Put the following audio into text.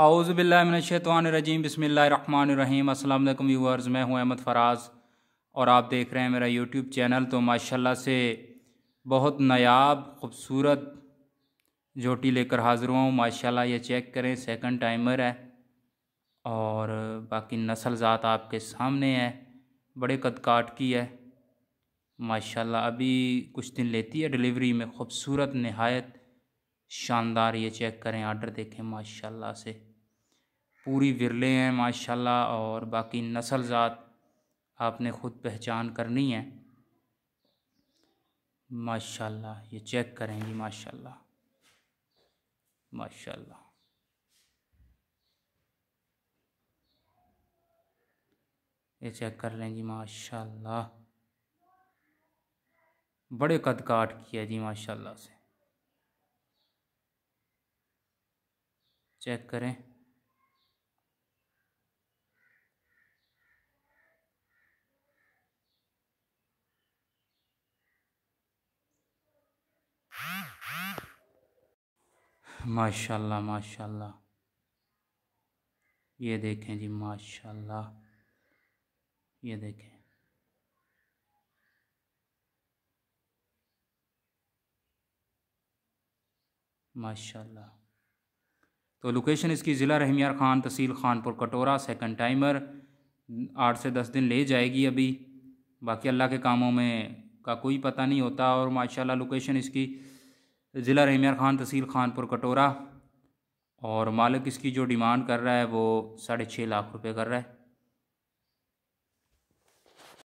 आउज़बिल्लिनशैतवानरजीम बसमीम अल्लाम व्यूवर्स मैं हूँ अहमद फराज और आप देख रहे हैं मेरा यूट्यूब चैनल तो माशाल्लाह से बहुत नायाब खूबसूरत झोटी लेकर हाज़िर हुआ हूँ माशाल्लाह ये चेक करें सेकंड टाइमर है और बाकी नसल ज़ात आपके सामने है बड़े कदकाट की है माशाल्लाह अभी कुछ दिन लेती है डिलीवरी में खूबसूरत नहायत शानदार ये चेक करें आर्डर देखें माशाल्लाह से पूरी विरले हैं माशाल्लाह और बाकी नसल ज़ात आपने ख़ुद पहचान करनी है माशाल्लाह ये चेक जी माशाल्लाह माशाल्लाह ये चेक कर जी माशाल्लाह बड़े कद काट किया जी माशाल्लाह से चेक करें माशाल्लाह माशाल्लाह ये देखें जी माशाल्लाह ये देखें माशाल्लाह तो लोकेशन इसकी ज़िला रहमियार ख़ान तहसील खानपुर कटोरा सेकंड टाइमर आठ से दस दिन ले जाएगी अभी बाकी अल्लाह के कामों में का कोई पता नहीं होता और माशाल्लाह लोकेशन इसकी ज़िला रहमियार ख़ान तहसील खानपुर कटोरा और मालिक इसकी जो डिमांड कर रहा है वो साढ़े छः लाख रुपये कर रहा है